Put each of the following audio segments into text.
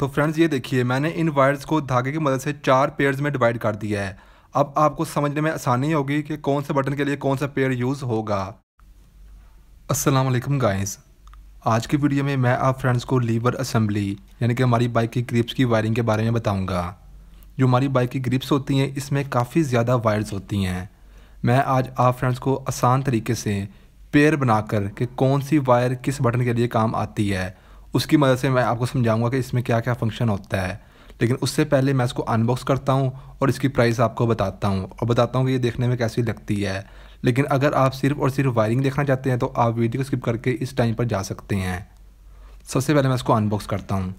तो फ्रेंड्स ये देखिए मैंने इन वायर्स को धागे की मदद से चार पेयर्स में डिवाइड कर दिया है अब आपको समझने में आसानी होगी कि कौन से बटन के लिए कौन सा पेयर यूज़ होगा अस्सलाम वालेकुम गाइस आज की वीडियो में मैं आप फ्रेंड्स को लीवर असेंबली यानी कि हमारी बाइक की ग्रिप्स की वायरिंग के बारे में बताऊँगा जो हमारी बाइक की ग्रिप्स होती हैं इसमें काफ़ी ज़्यादा वायर्स होती हैं मैं आज आप फ्रेंड्स को आसान तरीके से पेयर बनाकर कि कौन सी वायर किस बटन के लिए काम आती है उसकी मदद से मैं आपको समझाऊंगा कि इसमें क्या क्या फंक्शन होता है लेकिन उससे पहले मैं इसको अनबॉक्स करता हूँ और इसकी प्राइस आपको बताता हूँ और बताता हूँ कि ये देखने में कैसी लगती है लेकिन अगर आप सिर्फ और सिर्फ वायरिंग देखना चाहते हैं तो आप वीडियो स्किप करके इस टाइम पर जा सकते हैं सबसे पहले मैं इसको अनबॉक्स करता हूँ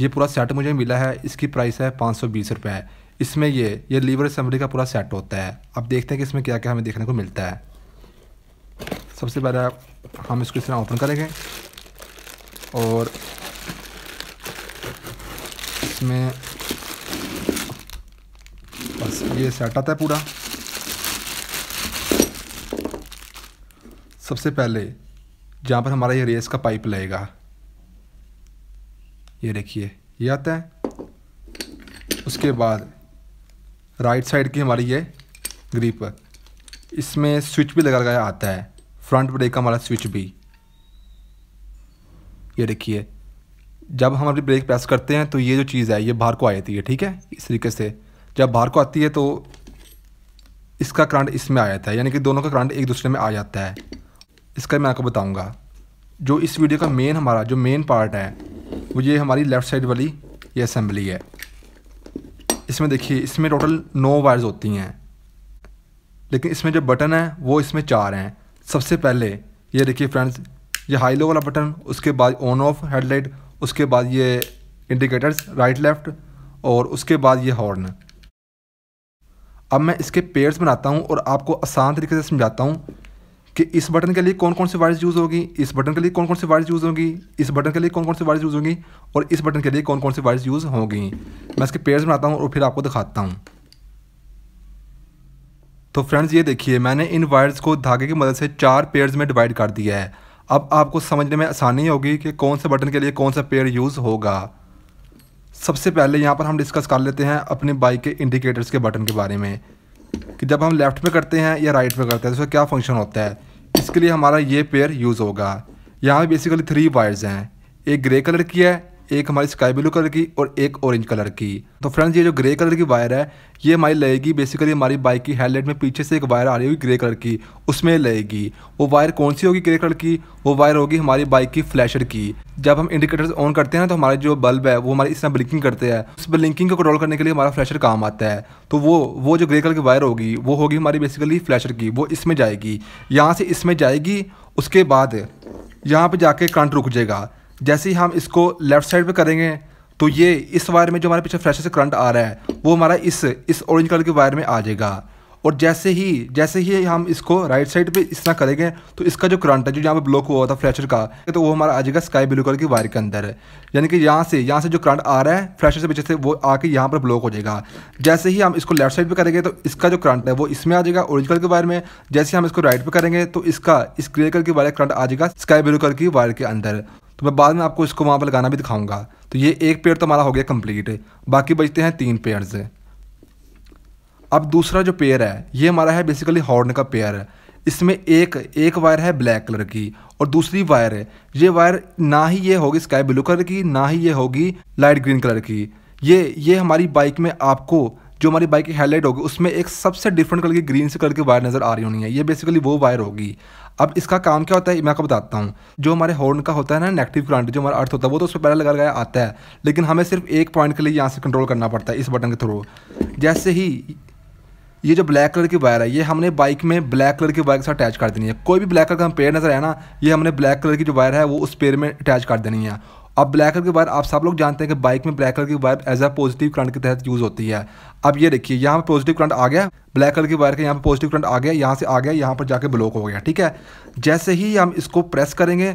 ये पूरा सेट मुझे मिला है इसकी प्राइस है पाँच सौ बीस रुपये इसमें ये ये लीवर असम्बली का पूरा सेट होता है अब देखते हैं कि इसमें क्या क्या हमें देखने को मिलता है सबसे पहले हम इसको इस तरह ओपन करेंगे और इसमें बस ये सेट आता है पूरा सबसे पहले जहाँ पर हमारा ये रेस का पाइप लगेगा ये देखिए ये आता है उसके बाद राइट साइड की हमारी ये ग्रीप इसमें स्विच भी लगा लगाया आता है फ्रंट ब्रेक का हमारा स्विच भी ये देखिए जब हम अपनी ब्रेक प्रेस करते हैं तो ये जो चीज़ है ये बाहर को आ जाती है ठीक है इस तरीके से जब बाहर को आती है तो इसका करंट इसमें आ जाता है यानी कि दोनों का करंट एक दूसरे में आ जाता है इसका मैं आपको बताऊंगा जो इस वीडियो का मेन हमारा जो मेन पार्ट है वो ये हमारी लेफ़्ट साइड वाली ये असम्बली है इसमें देखिए इसमें टोटल नौ वायर्स होती हैं लेकिन इसमें जो बटन है वो इसमें चार हैं सबसे पहले ये देखिए फ्रेंड्स ये हाई लो वाला बटन उसके बाद ऑन ऑफ हेडलाइट उसके बाद ये इंडिकेटर्स राइट लेफ़्ट और उसके बाद ये हॉर्न अब मैं इसके पेयर्स बनाता हूँ और आपको आसान तरीके से समझाता हूँ कि इस बटन के लिए कौन कौन से वायर्स यूज़ होगी इस बटन के लिए कौन कौन से वायर्स यूज़ होगी इस बटन के लिए कौन कौन सी वायर्स यूज़ होंगी और इस बटन के लिए कौन कौन सी वायर्स यूज़ होंगी मैं इसके पेयर्स बनाता हूँ और फिर आपको दिखाता हूँ तो फ्रेंड्स ये देखिए मैंने इन वायर्स को धागे की मदद से चार पेयर्स में डिवाइड कर दिया है अब आपको समझने में आसानी होगी कि कौन से बटन के लिए कौन सा पेड़ यूज़ होगा सबसे पहले यहाँ पर हम डिस्कस कर लेते हैं अपनी बाइक के इंडिकेटर्स के बटन के बारे में कि जब हम लेफ़्ट में करते हैं या राइट में करते हैं तो उसका क्या फंक्शन होता है इसके लिए हमारा ये पेयर यूज़ होगा यहाँ बेसिकली थ्री वायर्स हैं एक ग्रे कलर की है एक हमारी स्काई ब्लू कलर की और एक ऑरेंज कलर की तो फ्रेंड्स ये जो ग्रे कलर की वायर है ये हमारी लगेगी बेसिकली हमारी बाइक की हेडलाइट में पीछे से एक वायर आ रही होगी ग्रे कलर की उसमें लगेगी वो वायर कौन सी होगी ग्रे कलर की वो वायर होगी हमारी बाइक की फ्लैशर की जब हम इंडिकेटर्स ऑन करते हैं तो हमारे जो बल्ब है वो हमारे इस तरह ब्लिंकिंग करते हैं उस ब्लिंकिंग को कंट्रोल करने के लिए हमारा फ्लैशर काम आता है तो वो वो जो ग्रे कलर की वायर होगी वो होगी हमारी बेसिकली फ्लैशर की वो इसमें जाएगी यहाँ से इसमें जाएगी उसके बाद यहाँ पर जाके करंट रुक जाएगा जैसे ही हम इसको लेफ़्ट साइड पे करेंगे तो ये इस वायर में जो हमारे पीछे फ्रेशर से करंट आ रहा है वो हमारा इस इस ऑरेंज कलर के वायर में आ जाएगा और जैसे ही जैसे ही हम इसको राइट साइड पे इस तरह करेंगे तो इसका जो करंट है जो यहाँ पे ब्लॉक हुआ था फ्रेशर का तो वो हमारा आ जाएगा स्काई ब्लू कलर की वायर के अंदर यानी कि यहाँ से यहाँ से जो करंट आ रहा है फ्रेशर से पीछे से वो आके यहाँ पर ब्लॉक हो जाएगा जैसे ही हम इसको लेफ्ट साइड पर करेंगे तो इसका जो करंट है वो इसमें आ जाएगा ऑरेंज कलर के वायर में जैसे हम इसको राइट पर करेंगे तो इसका इस ग्रे कलर की वायर करंट आ जाएगा स्काई ब्लू कलर की वायर के अंदर तो मैं बाद में आपको इसको वहाँ पर लगाना भी दिखाऊंगा तो ये एक पेड़ तो हमारा हो गया कंप्लीट बाकी बचते हैं तीन पेड़ से अब दूसरा जो पेयर है ये हमारा है बेसिकली हॉर्न का पेयर है इसमें एक एक वायर है ब्लैक कलर की और दूसरी वायर है ये वायर ना ही ये होगी स्काई ब्लू कलर की ना ही ये होगी लाइट ग्रीन कलर की ये ये हमारी बाइक में आपको जो हमारी बाइक की हाईलाइट होगी उसमें एक सबसे डिफरेंट कलर की ग्रीन से कलर की वायर नज़र आ रही होनी है ये बेसिकली वो वायर होगी अब इसका काम क्या होता है मैं आपको बताता हूँ जो हमारे हॉर्न का होता है ना नेगेटिव करंट जो हमारा अर्थ होता है वो तो उस पर पहले लगा लगाया आता है लेकिन हमें सिर्फ एक पॉइंट के लिए यहाँ से कंट्रोल करना पड़ता है इस बटन के थ्रू जैसे ही ये जो ब्लैक कलर की वायर है ये हमने बाइक में ब्लैक कलर की वायर के साथ अटैच कर देनी है कोई भी ब्लैक कलर का हम पेड़ नज़र आया ना ये हमने ब्लैक कलर की जो वायर है वो उस पेड़ में अटैच कर देनी है अब ब्लैक कलर की वायर आप सब लोग जानते हैं कि बाइक में ब्लैक कलर की wire as a positive current के तहत यूज़ होती है अब ये देखिए यहाँ पर पॉजिटिव करंट आ गया ब्लैक कलर की वायर का यहाँ पर पॉजिटिव करंट आ गया यहाँ से आ गया यहाँ पर जाके ब्लॉक हो गया ठीक है जैसे ही हम इसको प्रेस करेंगे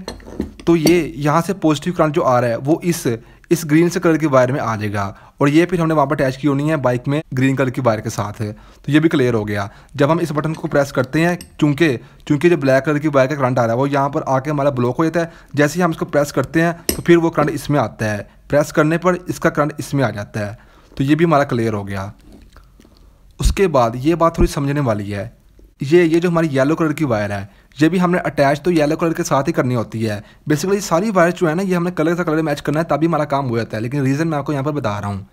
तो ये यहाँ से पॉजिटिव करंट जो आ रहा है वो इस इस ग्रीन से कलर की वायर में आ जाएगा और ये फिर हमने वहाँ पर अटैच की होनी है बाइक में ग्रीन कलर की वायर के साथ है तो ये भी क्लियर हो गया जब हम इस बटन को प्रेस करते हैं चूँकि चूँकि जो ब्लैक कलर की वायर का करंट आ रहा है वो यहाँ पर आके हमारा ब्लॉक हो जाता है जैसे ही हम इसको प्रेस करते हैं तो फिर वो करंट इसमें आता है प्रेस करने पर इसका करंट इसमें आ जाता है तो ये भी हमारा क्लियर हो गया उसके बाद ये बात थोड़ी समझने वाली है ये ये जो हमारी येलो कलर की वायर है ये भी हमने अटैच तो येलो कलर के साथ ही करनी होती है बेसिकली सारी वायर जो है ना ये हमने कलर से कलर मैच करना है तभी हमारा काम हो जाता है लेकिन रीज़न मैं आपको यहाँ पर बता रहा हूँ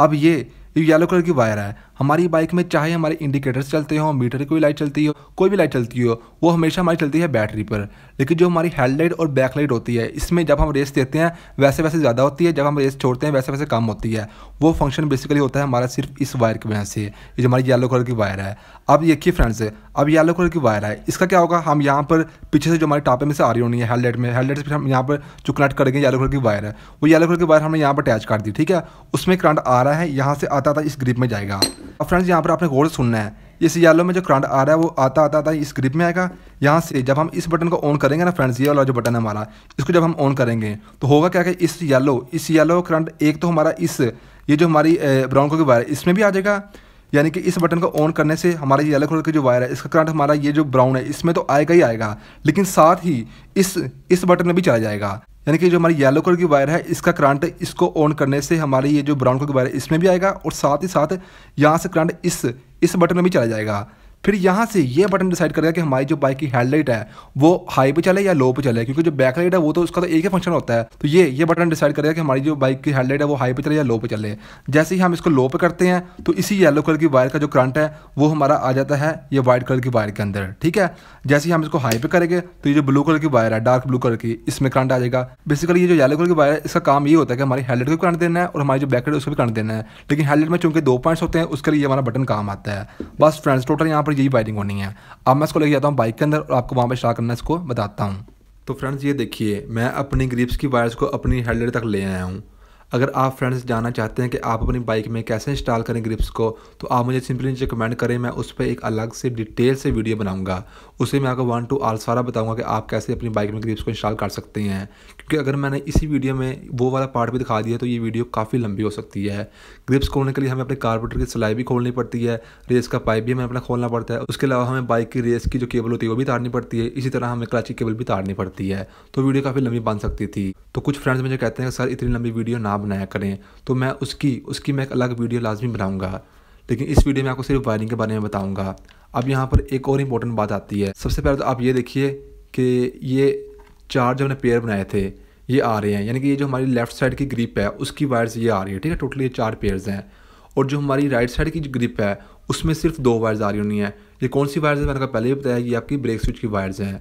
अब ये ये येलो कलर की वायर है हमारी बाइक में चाहे हमारे इंडिकेटर्स चलते हो मीटर की कोई लाइट चलती हो कोई भी लाइट चलती हो वो हमेशा हमारी चलती है बैटरी पर लेकिन जो हमारी हेडलाइट और बैक लाइट होती है इसमें जब हम रेस देते हैं वैसे वैसे ज़्यादा होती है जब हम रेस छोड़ते हैं वैसे वैसे कम होती है वो फंक्शन बेसिकली होता है हमारा सिर्फ इस वायर की वजह से ये जो हमारी येलो कलर की वायर है अब देखिए फ्रेंड्स अब येलो कलर की वायर है इसका क्या होगा हम यहाँ पर पीछे से जो हमारे टापे में से आ रही होनी है हेडलाइट में हेडलाइट से फिर हम यहाँ पर जो कनेक्ट करेंगे येलो कलर की वायर है वो येलो कलर की वायर हमने यहाँ पर अटैच कर दी ठीक है उसमें करंट आ रहा है यहाँ से आता आता इस ग्रिप में जाएगा और फ्रेंड्स यहाँ पर आपने गौर सुनना है इस येलो में जो करंट आ रहा है वो आता आता आता इस ग्रिप में आएगा यहाँ से जब हम इस बटन को ऑन करेंगे ना फ्रेंड्स ये वाला जो बटन है हमारा इसको जब हम ऑन करेंगे तो होगा क्या कि इस येलो इस येलो करंट एक तो हमारा इस ये जो हमारी ब्राउन कलर की वायर है इसमें भी आ जाएगा यानी कि इस बटन को ऑन करने से हमारा येलो कलर की जो वायर है इसका करंट हमारा ये जो ब्राउन है इसमें तो आएगा ही आएगा लेकिन साथ ही इस इस बटन में भी चला जाएगा यानी कि जो हमारी येलो कलर की वायर है इसका करंट इसको ऑन करने से हमारी ये जो ब्राउन कलर की वायर है इसमें भी आएगा और साथ ही साथ यहाँ से करंट इस इस बटन में भी चला जाएगा फिर यहाँ से ये बटन डिसाइड करेगा कि हमारी जो बाइक की हेडलाइट है वो हाई पे चले या लो पे चले क्योंकि जो बैक लाइट है वो तो उसका तो एक ही फंक्शन होता है तो ये ये बटन डिसाइड करेगा कि हमारी जो बाइक की हेडलाइट है वो हाई पे चले या लो पे चले जैसे ही हम इसको लो पे करते हैं तो इसी येलो कलर की वायर का जो करंट है वो हमारा आ जाता है ये वाइट कलर की वायर के अंदर ठीक है जैसे ही हम इसको हाई पे करेंगे तो ये जो ब्लू कलर की वायर है डार्क ब्लू कलर की इसमें करंट आ जाएगा बेसिकली ये जो येलो कलर की वायर है इसका काम ये होता है कि हमारी हेडलाइट को भी करंट देना है और हमारी जो बैकलाइट है उसको भी करंट देना है लेकिन हेडलाइट में चूंकि दो पॉइंट्स होते हैं उसके लिए हमारा बटन काम आता है बस फ्रेंड्स टोटल यहाँ पर पर यही वायरिंग होनी है अब मैं इसको लेके जाता हूँ बाइक के अंदर और आपको वहाँ पर स्टार्ट करना इसको बताता हूँ तो फ्रेंड्स ये देखिए मैं अपनी ग्रिप्स की वायर्स को अपनी हेडलाइट तक ले आया हूँ अगर आप फ्रेंड्स जानना चाहते हैं कि आप अपनी बाइक में कैसे इंस्टॉल करें ग्रिप्स को तो आप मुझे सिंपली नीचे कमेंट करें मैं उस पर एक अलग से डिटेल से वीडियो बनाऊंगा उसे मैं आपको वन टू आल सारा बताऊँगा कि आप कैसे अपनी बाइक में ग्रिप्स को इंस्टॉल कर सकते हैं क्योंकि अगर मैंने इसी वीडियो में वो वाला पार्ट भी दिखा दिया तो ये वीडियो काफ़ी लंबी हो सकती है ग्रिप्स खोलने के लिए हमें अपने कार्पेटर की सिलाई भी खोलनी पड़ती है रेस का पाइप भी हमें अपना खोलना पड़ता है उसके अलावा हमें बाइक की रेस की जो केबल होती है वो भी तारनी पड़ती है इसी तरह हमें क्लाची केबल भी तारनी पड़ती है तो वीडियो काफ़ी लंबी बन सकती थी तो कुछ फ्रेंड्स मुझे कहते हैं सर इतनी लंबी वीडियो ना बनाया करें तो मैं उसकी उसकी मैं एक अलग वीडियो लाजमी बनाऊँगा लेकिन इस वीडियो में आपको सिर्फ वायरिंग के बारे में बताऊँगा अब यहाँ पर एक और इम्पोर्टेंट बात आती है सबसे पहले तो आप ये देखिए कि ये चार जो हमने पेयर बनाए थे ये आ रहे हैं यानी कि ये जो हमारी लेफ्ट साइड की ग्रिप है उसकी वायर्स ये आ रही है ठीक है टोटली ये चार पेयर्स हैं और जो हमारी राइट साइड की ग्रिप है उसमें सिर्फ दो वायर्स आ रही होनी है ये कौन सी वायर्स है मैंने पहले ही बताया कि आपकी ब्रेक स्विच की वायर्स हैं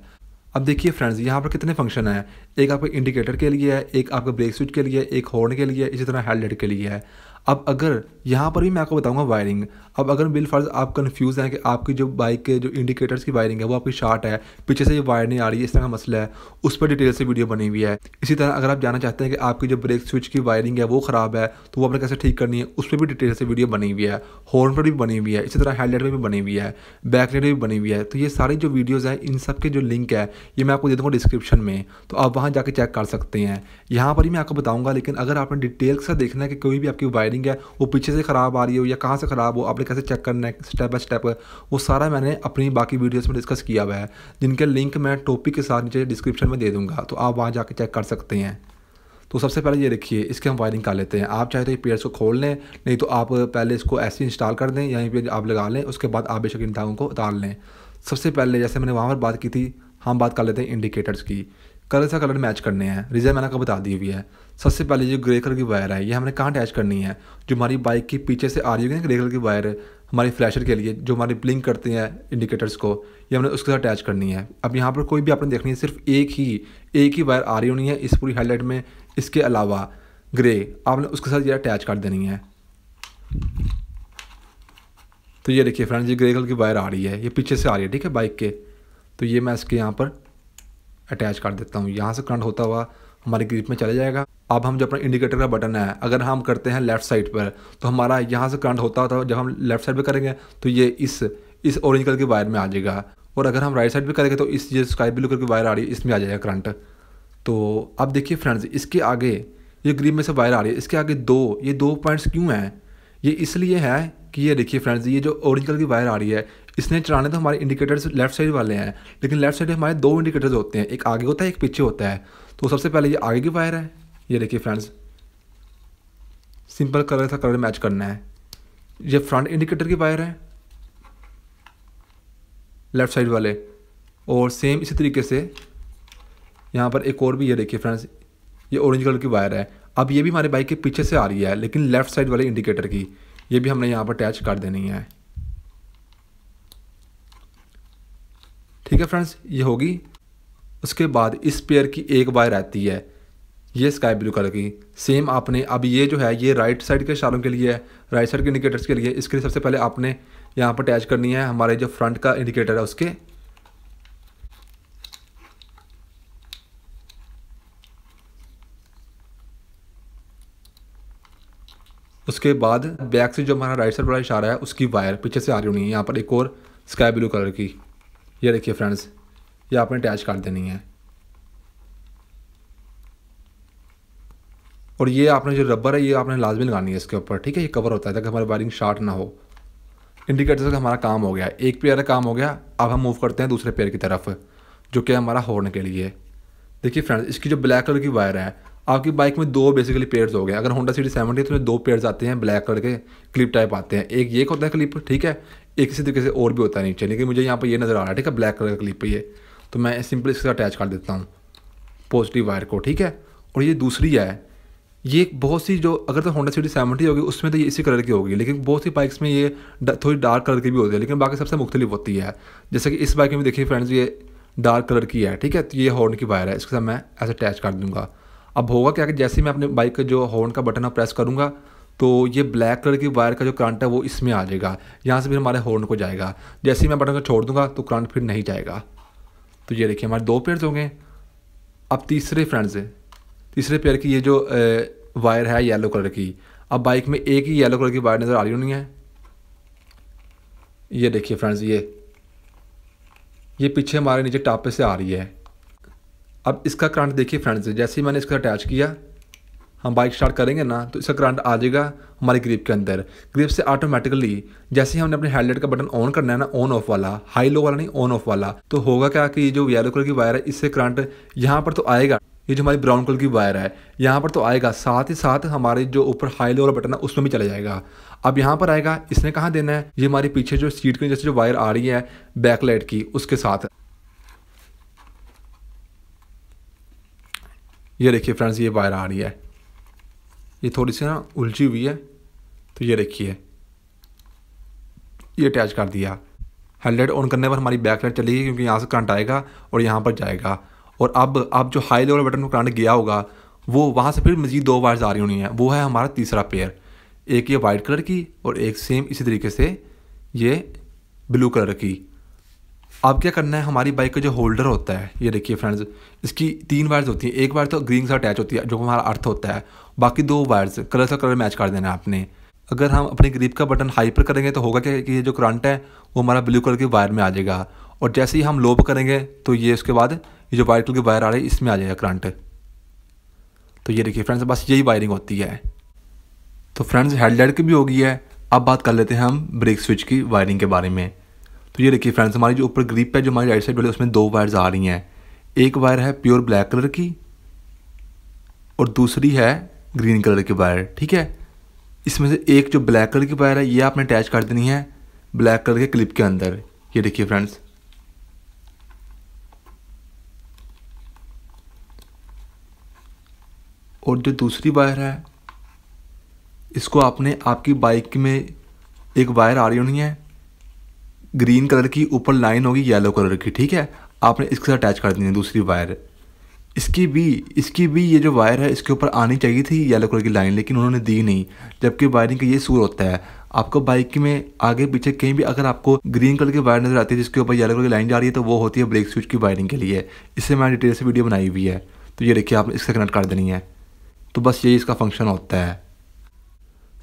अब देखिए फ्रेंड्स यहाँ पर कितने फंक्शन हैं एक आपके इंडिकेटर के लिए है एक आपके ब्रेक स्विच के लिए एक हॉर्न के लिए इसी तरह हेडलाइट के लिए है अब अगर यहाँ पर भी मैं आपको बताऊंगा वायरिंग अब अगर बिलफर्ज आप कन्फ्यूज़ हैं कि आपकी जो बाइक के जो इंडिकेटर्स की वायरिंग है वो आपकी शार्ट है पीछे से ये वायर नहीं आ रही है इस तरह का मसला है उस पर डिटेल से वीडियो बनी हुई है इसी तरह अगर आप जानना चाहते हैं कि आपकी जो ब्रेक स्विच की वायरिंग है वो ख़राब है तो वो आपने कैसे ठीक करनी है उस पर भी डिटेल से वीडियो बनी हुई है हॉर्न पर भी बनी हुई है इसी तरह हेडलाइट पर भी बनी हुई है बैक लाइट भी बनी हुई है तो ये सारी जो वीडियोज़ हैं इन सब के जो लिंक है ये मैं आपको दे दूँगा डिस्क्रिप्शन में तो आप वहाँ जाकर चेक कर सकते हैं यहाँ पर ही मैं आपको बताऊँगा लेकिन अगर आपने डिटेल से देखना है कि कोई भी आपकी वायरिंग है वो पीछे से से ख़राब आ रही हो या कहाँ से ख़राब हो आपने कैसे चेक करना है स्टेप बाय स्टेप वो सारा मैंने अपनी बाकी वीडियोस में डिस्कस किया हुआ है जिनके लिंक मैं टॉपिक के साथ नीचे डिस्क्रिप्शन में दे दूँगा तो आप वहाँ जाके चेक कर सकते हैं तो सबसे पहले ये देखिए इसके हम वायरिंग कर लेते हैं आप चाहे तो ये पेयर्स को खोल लें नहीं तो आप पहले इसको ऐसे इंस्टॉल कर दें यहीं पर आप लगा लें उसके बाद आप बेशक इन धागों को उतार लें सबसे पहले जैसे मैंने वहाँ पर बात की थी हम बात कर लेते हैं इंडिकेटर्स की कलर सा कलर मैच करने हैं रीज़न मैंने आपको बता दी हुई है सबसे पहले जो ग्रे कलर की वायर है ये हमने कहाँ अटैच करनी है जो हमारी बाइक के पीछे से आ रही होगी ग्रे कलर की वायर हमारी फ्लैशर के लिए जो हमारी ब्लिंक करते हैं इंडिकेटर्स को ये हमने उसके साथ अटैच करनी है अब यहाँ पर कोई भी आपने देखनी है सिर्फ एक ही एक ही वायर आ रही होनी है इस पूरी हाईलाइट में इसके अलावा ग्रे आपने उसके साथ ये अटैच कर देनी है तो ये देखिए फ्रेंड ये ग्रे कलर की वायर आ रही है ये पीछे से आ रही है ठीक है बाइक के तो ये मैं इसके यहाँ पर अटैच कर देता हूँ यहाँ से करंट होता हुआ हमारी ग्रिप में चला जाएगा अब हम जो अपना इंडिकेटर का बटन है अगर हम करते हैं लेफ़्ट साइड पर तो हमारा यहाँ से करंट होता था जब हम लेफ़्ट साइड पर करेंगे तो ये इस इस ऑरेंज कलर की वायर में आ जाएगा और अगर हम राइट साइड पर करेंगे तो इस ये स्काई ब्लू कलर की वायर आ रही है इसमें आ जाएगा करंट तो अब देखिए फ्रेंड्स इसके आगे ये ग्रीन में से वायर आ रही है इसके आगे दो ये दो पॉइंट्स क्यों हैं ये इसलिए है कि ये देखिए फ्रेंड्स ये जो ऑरेंज कलर की वायर आ रही है इसने चलाने तो हमारे इंडिकेटर्स लेफ्ट साइड वाले हैं लेकिन लेफ्ट साइड हमारे दो इंडिकेटर्स होते हैं एक आगे होता है एक पीछे होता है तो सबसे पहले ये आगे की वायर है ये देखिए फ्रेंड्स सिंपल कलर का कलर मैच करना है ये फ्रंट इंडिकेटर की वायर है लेफ़्ट साइड वाले और सेम इसी तरीके से यहाँ पर एक और भी ये देखिए फ्रेंड्स ये ऑरेंज कलर की वायर है अब ये भी हमारे बाइक के पीछे से आ रही है लेकिन लेफ़्ट साइड वाले इंडिकेटर की ये भी हमने यहाँ पर अटैच कर देनी है ठीक है फ्रेंड्स ये होगी उसके बाद इस पेयर की एक वायर आती है ये स्काई ब्लू कलर की सेम आपने अब ये जो है ये राइट साइड के शालों के लिए है राइट साइड के इंडिकेटर्स के लिए इसके लिए सबसे पहले आपने यहाँ पर अटैच करनी है हमारे जो फ्रंट का इंडिकेटर है उसके उसके बाद बैक से जो हमारा राइट साइड वाला इशारा है उसकी वायर पीछे से आ रही होनी है यहाँ पर एक और स्काई ब्लू कलर की ये देखिए फ्रेंड्स ये आपने अटैच कर देनी है और ये आपने जो रबर है ये आपने लाजमी लगानी है इसके ऊपर ठीक है ये कवर होता है ताकि हमारी वायरिंग शार्ट ना हो इंडिकेटर से हमारा काम हो गया एक पेयर का काम हो गया अब हम मूव करते हैं दूसरे पेयर की तरफ जो कि हमारा हॉर्न के लिए देखिए फ्रेंड्स इसकी जो ब्लैक कलर की वायर है आपकी बाइक में दो बेसिकली पेयर्स हो गए अगर होंडा सिटी सेवेंटी तो दो पेयर्स आते हैं ब्लैक कलर के क्लिप टाइप आते हैं एक ये होता है क्लिप ठीक है एक इसी तरीके से और भी होता है नीचे लेकिन मुझे यहाँ पर ये नज़र आ रहा है ठीक है ब्लैक कलर का क्लिप ये तो मैं सिंपल इसके अटैच कर देता हूँ पॉजिटिव वायर को ठीक है और ये दूसरी है ये बहुत सी जो अगर तो होंडा सिटी सेवेंटी होगी उसमें तो ये इसी कलर की होगी लेकिन बहुत सी बाइक्स में ये थोड़ी डार्क कलर की भी होती है लेकिन बाकी सबसे मुख्तलिफ होती है जैसे कि इस बाइक में देखिए फ्रेंड्स ये डार्क कलर की है ठीक है तो ये हॉर्न की वायर है इसके साथ मैं ऐसे अटैच कर दूंगा अब होगा क्या कि जैसे मैं अपने बाइक का जो हॉर्न का बटन प्रेस करूँगा तो ये ब्लैक कलर की वायर का जो करंट है वो इसमें आ जाएगा यहाँ से फिर हमारे हॉर्न को जाएगा जैसे ही मैं बटन को छोड़ दूंगा तो करंट फिर नहीं जाएगा तो ये देखिए हमारे दो पेयर्स होंगे अब तीसरे फ्रेंड्स हैं तीसरे पेयर की ये जो वायर है येलो कलर की अब बाइक में एक ही येलो कलर की वायर नज़र आ रही होनी है ये देखिए फ्रेंड्स ये ये पीछे हमारे नीचे टापे से आ रही है अब इसका करंट देखिए फ्रेंड्स जैसे ही मैंने इसका अटैच किया हम बाइक स्टार्ट करेंगे ना तो इसका करंट आ जाएगा हमारी ग्रिप के अंदर ग्रिप से ऑटोमेटिकली जैसे ही हमने अपने हेडलाइट का बटन ऑन करना है ना ऑन ऑफ वाला हाई लो वाला नहीं ऑन ऑफ वाला तो होगा क्या कि ये जो येलो कलर की वायर है इससे करंट यहाँ पर तो आएगा ये जो हमारी ब्राउन कलर की वायर है यहाँ पर तो आएगा साथ ही साथ हमारे जो ऊपर हाई लेवल बटन है उसमें भी चला जाएगा अब यहाँ पर आएगा इसने कहाँ देना है ये हमारी पीछे जो सीट के जैसे जो वायर आ रही है बैकलाइट की उसके साथ ये देखिए फ्रेंड्स ये वायर आ रही है ये थोड़ी सी ना उलझी हुई है तो ये देखिए ये अटैच कर दिया हेडलाइट ऑन करने पर हमारी बैकलाइट चलेगी क्योंकि यहाँ से करंट आएगा और यहाँ पर जाएगा और अब आप जो हाई लेवल बटन को करंट गया होगा वो वहाँ से फिर मज़ीद दो वायर्स आ रही होनी है वो है हमारा तीसरा पेयर एक ये वाइट कलर की और एक सेम इसी तरीके से ये ब्लू कलर की अब क्या करना है हमारी बाइक का जो होल्डर होता है ये देखिए फ्रेंड्स इसकी तीन वायर्स होती हैं एक वायर तो ग्रीन से अटैच होती है जो हमारा अर्थ होता है बाकी दो वायर्स कलर से कलर मैच कर देना है आपने अगर हम अपने ग्रीप का बटन हाई पर करेंगे तो होगा क्या कि ये जो करंट है वो हमारा ब्लू कलर की वायर में आ जाएगा और जैसे ही हम लो पर करेंगे तो ये उसके बाद ये जो वायर के वायर आ रहे हैं इसमें आ जाएगा करंट तो ये देखिए फ्रेंड्स बस यही वायरिंग होती है तो फ्रेंड्स हेडलाइट की भी हो गई है अब बात कर लेते हैं हम ब्रेक स्विच की वायरिंग के बारे में तो ये देखिए फ्रेंड्स हमारी जो ऊपर ग्रिप है जो हमारी राइट साइड वाली उसमें दो वायर्स आ रही हैं एक वायर है प्योर ब्लैक कलर की और दूसरी है ग्रीन कलर की वायर ठीक है इसमें से एक जो ब्लैक कलर की वायर है ये आपने अटैच कर देनी है ब्लैक कलर के क्लिप के अंदर ये देखिए फ्रेंड्स और जो दूसरी वायर है इसको आपने आपकी बाइक में एक वायर आ रही होनी है ग्रीन कलर की ऊपर लाइन होगी येलो कलर की ठीक है आपने इसके साथ अटैच कर देनी है दूसरी वायर इसकी भी इसकी भी ये जो वायर है इसके ऊपर आनी चाहिए थी येलो कलर की लाइन लेकिन उन्होंने दी नहीं जबकि वायरिंग का ये सूर होता है आपको बाइक में आगे पीछे कहीं भी अगर आपको ग्रीन कलर की वायर नज़र आती है जिसके ऊपर येलो कलर की लाइन जा रही है तो वो होती है ब्रेक स्विच की वायरिंग के लिए इससे मैंने डिटेल से वीडियो बनाई हुई है तो ये देखिए आपने इससे कनेक्ट कर देनी है तो बस यही इसका फंक्शन होता है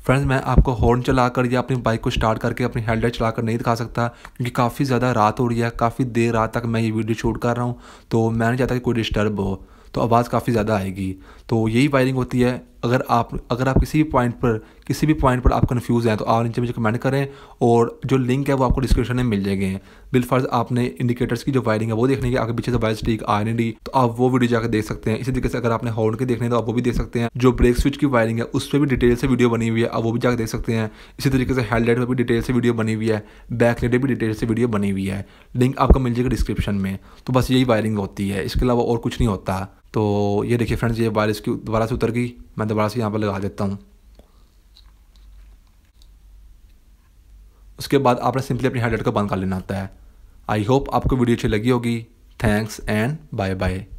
फ्रेंड्स मैं आपको हॉर्न चलाकर या अपनी बाइक को स्टार्ट करके अपनी हेडलाइट चलाकर नहीं दिखा सकता क्योंकि काफ़ी ज़्यादा रात हो रही है काफ़ी देर रात तक मैं ये वीडियो शूट कर रहा हूँ तो मैं नहीं चाहता कि कोई डिस्टर्ब हो तो आवाज़ काफ़ी ज़्यादा आएगी तो यही वायरिंग होती है अगर आप अगर आप किसी भी पॉइंट पर किसी भी पॉइंट पर आप कन्फ्यूज़ हैं तो आप नीचे मुझे कमेंट करें और जो लिंक है वो आपको डिस्क्रिप्शन में मिल जाएंगे बिलफर्ज आपने इंडिकेटर्स की जो वायरिंग है वो देखने की आगे पीछे से वायर स्टीक आर एन डी तो आप वो वीडियो जाकर देख सकते हैं इसी तरीके से अगर आपने हॉर्न के देखने तो आप वो भी देख सकते हैं जो ब्रेक स्विच की वायरिंग है उस पर भी डिटेल से वीडियो बनी हुई है आप वो भी जाकर देख सकते हैं इसी तरीके से हेडलाइट पर भी डिटेल से वीडियो बनी हुई है बैक लाइट भी डिटेल से वीडियो बनी हुई है लिंक आपको मिल जाएगा डिस्क्रिप्शन में तो बस यही वायरिंग होती है इसके अलावा और कुछ नहीं होता तो ये देखिए फ्रेंड्स ये बारिश की दोबारा से उतर गई मैं दोबारा से यहाँ पर लगा देता हूँ उसके बाद आपने सिंपली अपनी हेडलाइट को बंद कर लेना होता है आई होप आपको वीडियो अच्छी लगी होगी थैंक्स एंड बाय बाय